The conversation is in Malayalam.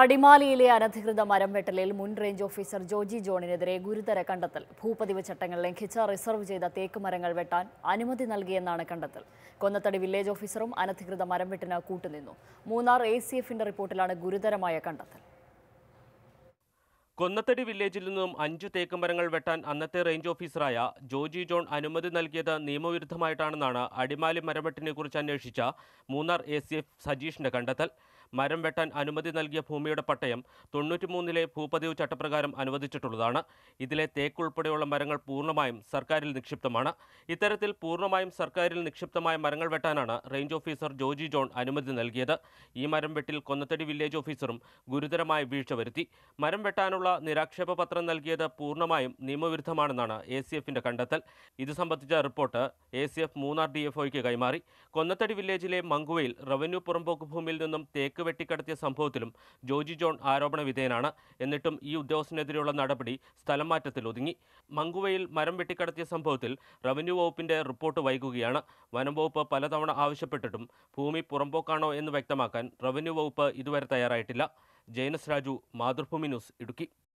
അടിമാലിയിലെ അനധികൃത മരം വെട്ടലിൽ മുൻ റേഞ്ച് ഓഫീസർ ജോജി ജോണിനെതിരെ ഗുരുതര കണ്ടെത്തൽ ഭൂപതിവ് ചട്ടങ്ങൾ ലംഘിച്ച റിസർവ് ചെയ്ത തേക്ക് മരങ്ങൾ വെട്ടാൻ അനുമതി നൽകിയെന്നാണ് കണ്ടെത്തൽ കൊന്നത്തടി വില്ലേജ് ഓഫീസറും അനധികൃത മരം വെട്ടിന് കൂട്ടുനിന്നു മൂന്നാർ എ സി എഫിന്റെ റിപ്പോർട്ടിലാണ് ഗുരുതരമായ കണ്ടെത്തൽ കൊന്നത്തടി വില്ലേജിൽ നിന്നും അഞ്ചു മരങ്ങൾ വെട്ടാൻ അന്നത്തെ റേഞ്ച് ഓഫീസറായ ജോജി ജോൺ അനുമതി നൽകിയത് നിയമവിരുദ്ധമായിട്ടാണെന്നാണ് അടിമാലി മരംവെട്ടിനെ കുറിച്ച് അന്വേഷിച്ച മൂന്നാർ എ സി എഫ് സജീഷിന്റെ കണ്ടെത്തൽ മരം വെട്ടാൻ അനുമതി നൽകിയ ഭൂമിയുടെ പട്ടയം തൊണ്ണൂറ്റിമൂന്നിലെ ഭൂപതിവ് ചട്ടപ്രകാരം അനുവദിച്ചിട്ടുള്ളതാണ് ഇതിലെ തേക്ക് ഉൾപ്പെടെയുള്ള മരങ്ങൾ പൂർണ്ണമായും സർക്കാരിൽ നിക്ഷിപ്തമാണ് ഇത്തരത്തിൽ പൂർണ്ണമായും സർക്കാരിൽ നിക്ഷിപ്തമായ മരങ്ങൾ വെട്ടാനാണ് റേഞ്ച് ഓഫീസർ ജോജി ജോൺ അനുമതി നൽകിയത് ഈ മരം വെട്ടിൽ കൊന്നത്തടി വില്ലേജ് ഓഫീസറും ഗുരുതരമായ വീഴ്ച വരുത്തി മരം വെട്ടാനുള്ള നിരാക്ഷേപ പത്രം നൽകിയത് പൂർണ്ണമായും നിയമവിരുദ്ധമാണെന്നാണ് എ സി എഫിന്റെ കണ്ടെത്തൽ ഇത് സംബന്ധിച്ച report A C F Munnar D F കൈമാറി കൊന്നത്തടി വില്ലേജിലെ മങ്കുവയിൽ റവന്യൂ പുറമ്പോക്ക് ഭൂമിയിൽ നിന്നും തേക്ക് ചെക്ക് വെട്ടിക്കടത്തിയ സംഭവത്തിലും ജോജി ജോൺ ആരോപണ വിധേയനാണ് എന്നിട്ടും ഈ ഉദ്യോഗസ്ഥനെതിരെയുള്ള നടപടി സ്ഥലം മാറ്റത്തിൽ ഒതുങ്ങി മങ്കുവയിൽ മരം വെട്ടിക്കടത്തിയ സംഭവത്തിൽ റവന്യൂ വകുപ്പിന്റെ റിപ്പോർട്ട് വൈകുകയാണ് വനം വകുപ്പ് പലതവണ ആവശ്യപ്പെട്ടിട്ടും ഭൂമി പുറമ്പോക്കാണോ എന്ന് വ്യക്തമാക്കാൻ റവന്യൂ വകുപ്പ് ഇതുവരെ തയ്യാറായിട്ടില്ല ജയനസ് രാജു മാതൃഭൂമി ന്യൂസ് ഇടുക്കി